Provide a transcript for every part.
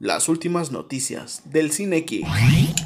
Las últimas noticias del cine que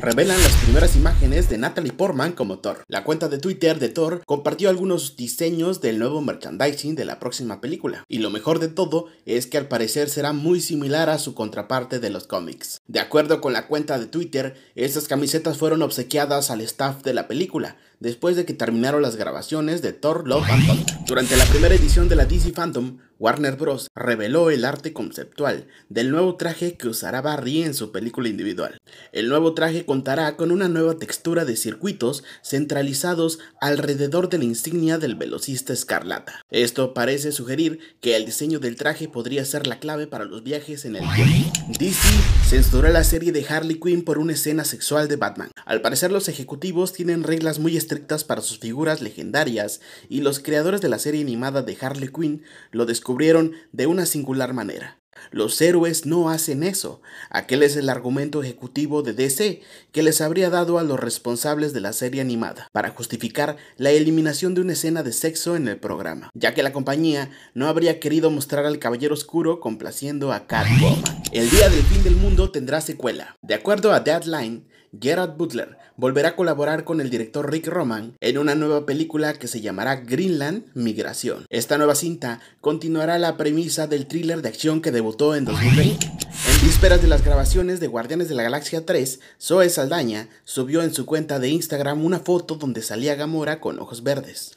Revelan las primeras imágenes de Natalie Portman como Thor. La cuenta de Twitter de Thor compartió algunos diseños del nuevo merchandising de la próxima película. Y lo mejor de todo es que al parecer será muy similar a su contraparte de los cómics. De acuerdo con la cuenta de Twitter, estas camisetas fueron obsequiadas al staff de la película, después de que terminaron las grabaciones de Thor Love and Thunder. Durante la primera edición de la DC Phantom, Warner Bros. reveló el arte conceptual del nuevo traje que usará Barry en su película individual. El nuevo traje contará con una nueva textura de circuitos centralizados alrededor de la insignia del velocista escarlata. Esto parece sugerir que el diseño del traje podría ser la clave para los viajes en el tiempo. DC censuró la serie de Harley Quinn por una escena sexual de Batman. Al parecer los ejecutivos tienen reglas muy estrictas para sus figuras legendarias y los creadores de la serie animada de Harley Quinn lo descubrieron de una singular manera. Los héroes no hacen eso. Aquel es el argumento ejecutivo de DC que les habría dado a los responsables de la serie animada para justificar la eliminación de una escena de sexo en el programa, ya que la compañía no habría querido mostrar al Caballero Oscuro complaciendo a Catwoman. El Día del Fin del Mundo tendrá secuela. De acuerdo a Deadline, Gerard Butler volverá a colaborar con el director Rick Roman en una nueva película que se llamará Greenland Migración. Esta nueva cinta continuará la premisa del thriller de acción que debutó en 2020 Vísperas de las grabaciones de Guardianes de la Galaxia 3, Zoe Saldaña subió en su cuenta de Instagram una foto donde salía Gamora con ojos verdes.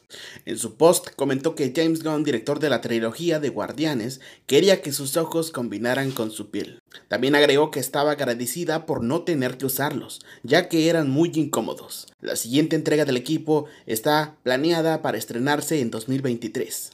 En su post comentó que James Gunn, director de la trilogía de Guardianes, quería que sus ojos combinaran con su piel. También agregó que estaba agradecida por no tener que usarlos, ya que eran muy incómodos. La siguiente entrega del equipo está planeada para estrenarse en 2023.